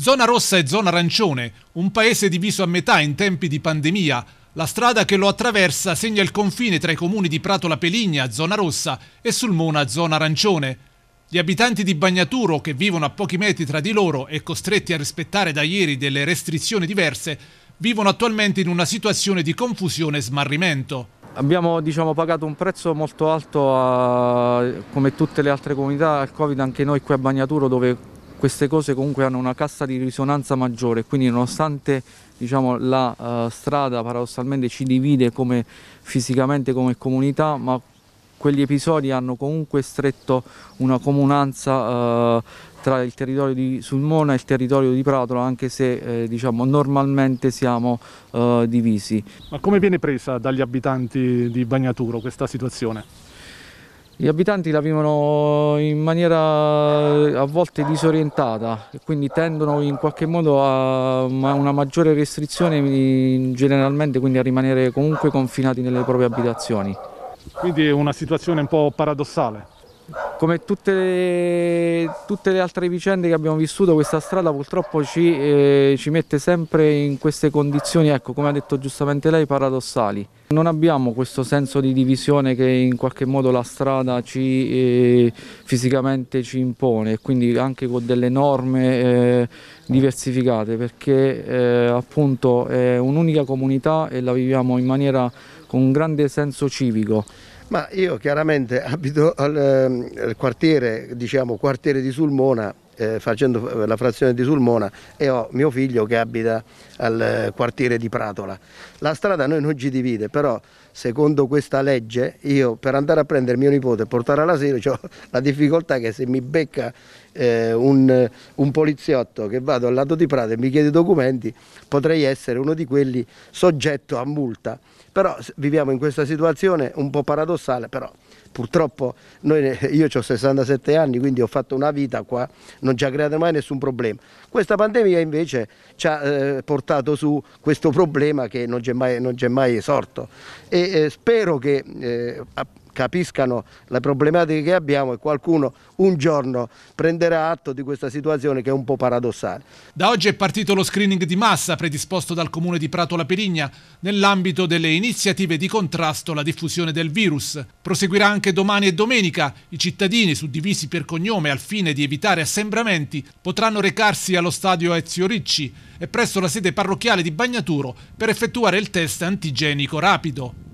Zona rossa e zona arancione, un paese diviso a metà in tempi di pandemia. La strada che lo attraversa segna il confine tra i comuni di Pratola Peligna, zona rossa, e Sulmona, zona arancione. Gli abitanti di Bagnaturo, che vivono a pochi metri tra di loro e costretti a rispettare da ieri delle restrizioni diverse, vivono attualmente in una situazione di confusione e smarrimento. Abbiamo diciamo, pagato un prezzo molto alto, a, come tutte le altre comunità, al Covid anche noi qui a Bagnaturo dove queste cose comunque hanno una cassa di risonanza maggiore, quindi nonostante diciamo, la uh, strada paradossalmente ci divide come, fisicamente come comunità, ma quegli episodi hanno comunque stretto una comunanza uh, tra il territorio di Sulmona e il territorio di Pratola, anche se eh, diciamo, normalmente siamo uh, divisi. Ma come viene presa dagli abitanti di Bagnaturo questa situazione? Gli abitanti la vivono in maniera a volte disorientata, e quindi tendono in qualche modo a una maggiore restrizione generalmente, quindi a rimanere comunque confinati nelle proprie abitazioni. Quindi è una situazione un po' paradossale come tutte le, tutte le, altre vicende che abbiamo vissuto, questa strada purtroppo ci, eh, ci mette sempre in queste condizioni, ecco, come ha detto giustamente lei, paradossali. Non abbiamo questo senso di divisione che in qualche modo la strada ci, eh, fisicamente ci impone, quindi anche con delle norme eh, diversificate, perché eh, appunto è un'unica comunità e la viviamo in maniera con un grande senso civico. Ma io chiaramente abito al, ehm, al quartiere, diciamo quartiere di Sulmona, eh, facendo la frazione di Sulmona e ho mio figlio che abita al eh, quartiere di Pratola. La strada noi non ci divide, però secondo questa legge io per andare a prendere mio nipote e portare sera ho la difficoltà che se mi becca eh, un, un, poliziotto che vado al lato di Prato e mi chiede documenti potrei essere uno di quelli soggetto a multa però viviamo in questa situazione un po' paradossale però purtroppo noi, io ho 67 anni quindi ho fatto una vita qua non ci ha creato mai nessun problema questa pandemia invece ci ha eh, portato su questo problema che non c'è mai, è mai sorto e, e spero che eh, capiscano le problematiche che abbiamo e qualcuno un giorno prenderà atto di questa situazione che è un po' paradossale. Da oggi è partito lo screening di massa predisposto dal comune di Prato La Perigna nell'ambito delle iniziative di contrasto alla diffusione del virus. Proseguirà anche domani e domenica. I cittadini suddivisi per cognome al fine di evitare assembramenti potranno recarsi allo stadio Ezio Ricci e presso la sede parrocchiale di Bagnaturo per effettuare il test antigenico rapido.